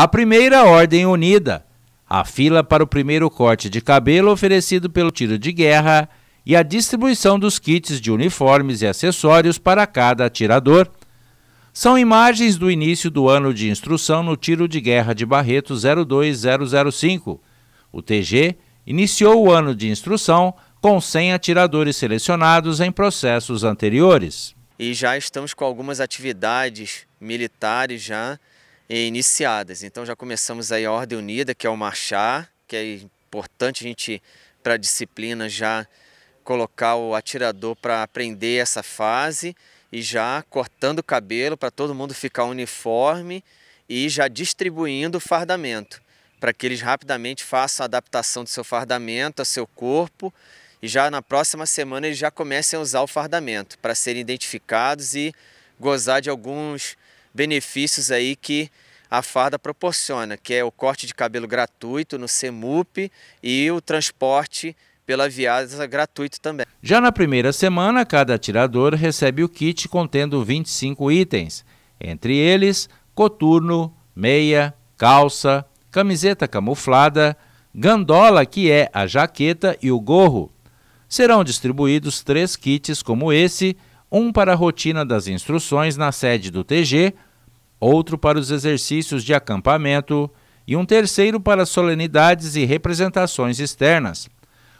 A primeira ordem unida, a fila para o primeiro corte de cabelo oferecido pelo tiro de guerra e a distribuição dos kits de uniformes e acessórios para cada atirador. São imagens do início do ano de instrução no tiro de guerra de Barreto 02005. O TG iniciou o ano de instrução com 100 atiradores selecionados em processos anteriores. E já estamos com algumas atividades militares já iniciadas. Então já começamos aí a Ordem Unida, que é o marchar, que é importante a gente, para a disciplina, já colocar o atirador para aprender essa fase e já cortando o cabelo para todo mundo ficar uniforme e já distribuindo o fardamento, para que eles rapidamente façam a adaptação do seu fardamento ao seu corpo e já na próxima semana eles já comecem a usar o fardamento para serem identificados e gozar de alguns benefícios aí que a farda proporciona, que é o corte de cabelo gratuito no CEMUP e o transporte pela viagem gratuito também. Já na primeira semana, cada atirador recebe o kit contendo 25 itens, entre eles coturno, meia, calça, camiseta camuflada, gandola, que é a jaqueta e o gorro. Serão distribuídos três kits como esse, um para a rotina das instruções na sede do TG, outro para os exercícios de acampamento e um terceiro para solenidades e representações externas.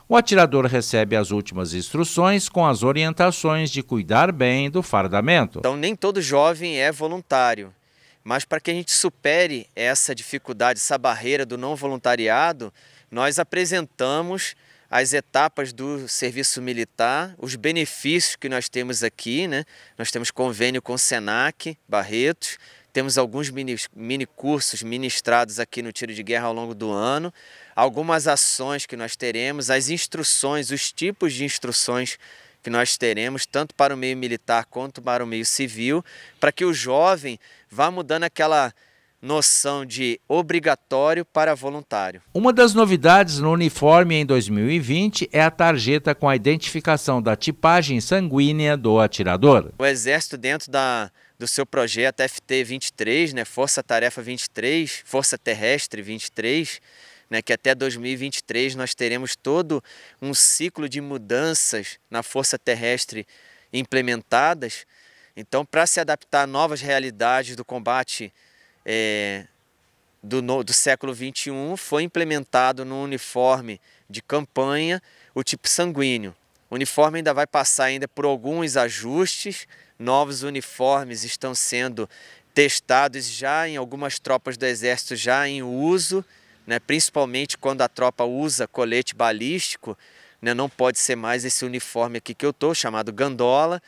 O atirador recebe as últimas instruções com as orientações de cuidar bem do fardamento. Então, nem todo jovem é voluntário, mas para que a gente supere essa dificuldade, essa barreira do não voluntariado, nós apresentamos as etapas do serviço militar, os benefícios que nós temos aqui, né? Nós temos convênio com o SENAC Barretos, temos alguns mini, mini cursos ministrados aqui no Tiro de Guerra ao longo do ano, algumas ações que nós teremos, as instruções, os tipos de instruções que nós teremos, tanto para o meio militar quanto para o meio civil, para que o jovem vá mudando aquela noção de obrigatório para voluntário. Uma das novidades no uniforme em 2020 é a tarjeta com a identificação da tipagem sanguínea do atirador. O Exército, dentro da do seu projeto FT 23, né, Força Tarefa 23, Força Terrestre 23, né, que até 2023 nós teremos todo um ciclo de mudanças na Força Terrestre implementadas. Então, para se adaptar a novas realidades do combate é, do, no, do século XXI, foi implementado no uniforme de campanha o tipo sanguíneo, o uniforme ainda vai passar ainda por alguns ajustes. Novos uniformes estão sendo testados já em algumas tropas do Exército já em uso, né? principalmente quando a tropa usa colete balístico, né? não pode ser mais esse uniforme aqui que eu estou, chamado gandola,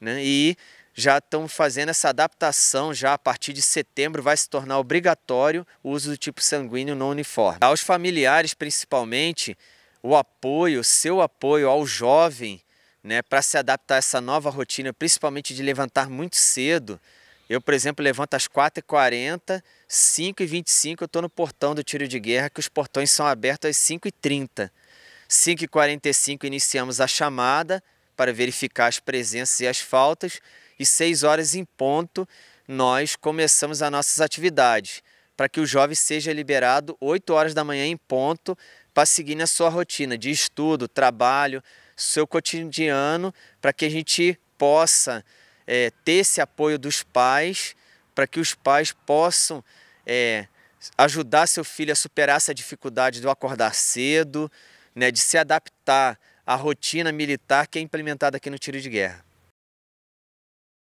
né? e já estão fazendo essa adaptação, já a partir de setembro vai se tornar obrigatório o uso do tipo sanguíneo no uniforme. Aos familiares, principalmente, o apoio, seu apoio ao jovem, né, para se adaptar a essa nova rotina, principalmente de levantar muito cedo. Eu, por exemplo, levanto às 4h40, 5h25 eu estou no portão do tiro de guerra, que os portões são abertos às 5h30. 5h45 iniciamos a chamada para verificar as presenças e as faltas, e 6 horas em ponto nós começamos as nossas atividades, para que o jovem seja liberado 8 horas da manhã em ponto para seguir na sua rotina de estudo, trabalho, seu cotidiano, para que a gente possa é, ter esse apoio dos pais, para que os pais possam é, ajudar seu filho a superar essa dificuldade do acordar cedo, né, de se adaptar à rotina militar que é implementada aqui no tiro de guerra.